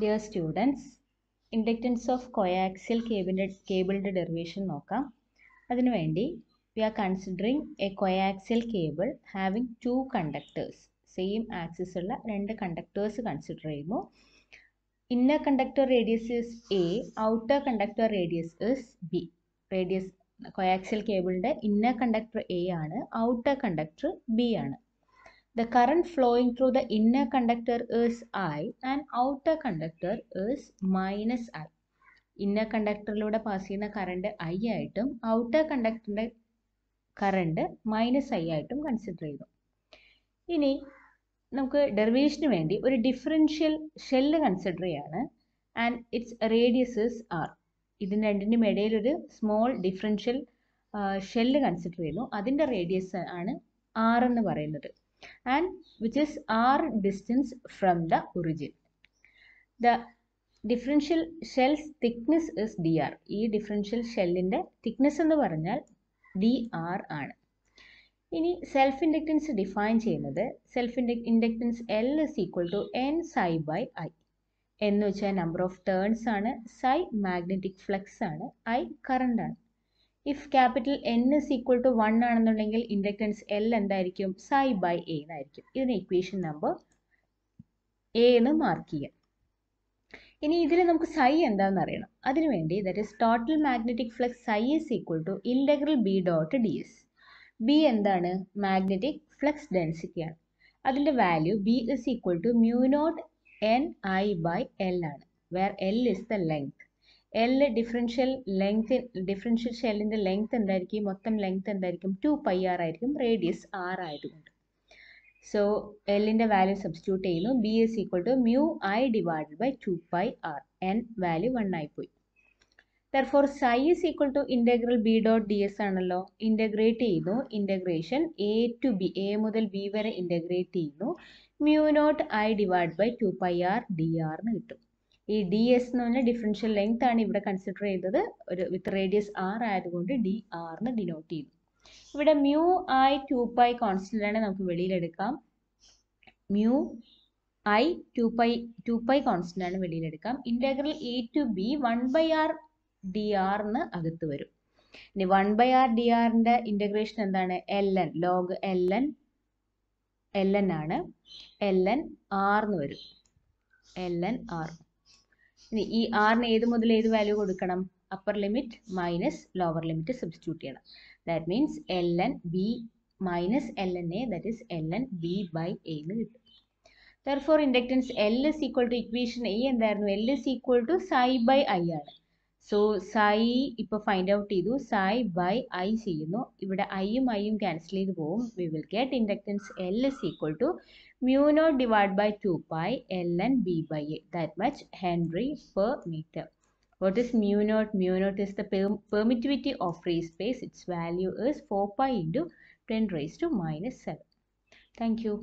Dear students inductance of coaxial കേബിൻ്റെ കേബിളിൻ്റെ derivation നോക്കാം അതിനുവേണ്ടി we are considering a coaxial cable having two conductors same axis ഉള്ള രണ്ട് കണ്ടക്ടേഴ്സ് കൺസിഡർ ചെയ്യുന്നു inner conductor radius is A outer conductor radius is B radius coaxial കേബിളിൻ്റെ inner conductor A ആണ് outer conductor B ആണ് The current flowing through the inner conductor is I and outer conductor is minus I. Inner കണ്ടക്ടറിലൂടെ pass ചെയ്യുന്ന current I ആയിട്ടും outer കണ്ടക്ടറിൻ്റെ current minus I ആയിട്ടും consider ചെയ്തു ഇനി നമുക്ക് ഡെറിവേഷന് വേണ്ടി ഒരു ഡിഫറൻഷ്യൽ ഷെല്ല് കൺസിഡർ ചെയ്യാണ് ആൻഡ് ഇറ്റ്സ് റേഡിയസസ് ആർ ഇതിന് രണ്ടിനും ഇടയിൽ ഒരു സ്മോൾ ഡിഫറൻഷ്യൽ ഷെല്ല് കൺസിഡർ ചെയ്യുന്നു അതിൻ്റെ റേഡിയസ് ആണ് ആർ എന്ന് പറയുന്നത് and which is r distance from the origin. The differential shells thickness is D R ഈ ഡിഫറൻഷ്യൽ ഷെല്ലിൻ്റെ തിക്നെസ് എന്ന് പറഞ്ഞാൽ ഡി ആർ ആണ് ഇനി സെൽഫ് ഇൻഡക്റ്റൻസ് ഡിഫൈൻ ചെയ്യുന്നത് self inductance L is equal to N psi by I എന്ന് വെച്ചാൽ number of turns ആണ് സൈ മാഗ്നറ്റിക് ഫ്ലക്സ് ആണ് ഐ കറണ്ട് ആണ് if capital N is equal to one ആണെന്നുണ്ടെങ്കിൽ ഇൻഡക്റ്റൻസ് എൽ എന്തായിരിക്കും സൈ ബൈ എ എന്നായിരിക്കും ഇതിന് ഇക്വേഷൻ നമ്പർ എ എന്ന് മാർക്ക് ചെയ്യാം ഇനി ഇതിൽ നമുക്ക് സൈ എന്താണെന്ന് അറിയണം അതിനുവേണ്ടി that is total magnetic flux psi is equal to integral B dot D S B എന്താണ് മാഗ്നറ്റിക് ഫ്ലക്സ് ഡെൻസിറ്റിയാണ് അതിൻ്റെ value B is equal to mu naught N I by L ആണ് where L is the length L differential length differential ഷെല്ലിൻ്റെ length എന്തായിരിക്കും മൊത്തം length എന്തായിരിക്കും two pi R ആയിരിക്കും radius R ആയതുകൊണ്ട് സോ എല്ലിൻ്റെ വാല്യൂ സബ്സ്റ്റിറ്റ്യൂട്ട് ചെയ്യുന്നു B S equal to mu I divide by two pi R N value one ആയിപ്പോയി therefore psi is equal to integral B dot D S ആണല്ലോ integrate ചെയ്യുന്നു integration A to B A മുതൽ B വരെ integrate ചെയ്യുന്നു mu naught I divide by two pi R D ആർന്ന് കിട്ടും ഈ D S എന്ന് പറഞ്ഞാൽ ഡിഫറൻഷ്യൽ ലെങ്ത് ആണ് ഇവിടെ കൺസിഡർ ചെയ്തത് ഒരു വിത്ത് റേഡിയസ് ആർ ആയതുകൊണ്ട് ഡി ആറിന് ഡിനോട്ട് ചെയ്തു ഇവിടെ mu I two pi constant ആണ് നമുക്ക് വെളിയിലെടുക്കാം mu I two pi two pi constant ആണ് വെളിയിലെടുക്കാം integral A to B one by R D ആറിന് അകത്ത് വരും ഇനി വൺ ബൈ ആർ ഡി ആറിന്റെ ഇൻ്റഗ്രേഷൻ എന്താണ് L N log L N L N ആണ് എൽ എൻ ആറിന് വരും എൽ എൻ ആർ ഇനി ഈ ആറിന് ഏത് മുതൽ ഏത് വാല്യൂ കൊടുക്കണം upper limit minus lower limit substitute ചെയ്യണം that means L N B minus L N A that is L N B by A എന്ന് കിട്ടും therefore inductance L is equal to equation A എന്തായിരുന്നു L is equal to psi by I ആണ് so psi ഇപ്പോൾ find out ചെയ്തു സൈ by I ചെയ്യുന്നു ഇവിടെ ഐയും ഐയും ക്യാൻസൽ ചെയ്ത് പോവും we will get inductance L is equal to mu naught divide by two pi L N B by A that much henry per metre What is mu naught? Mu naught is the per permittivity of free space. Its value is 4 pi to 10 raised to minus 7. Thank you.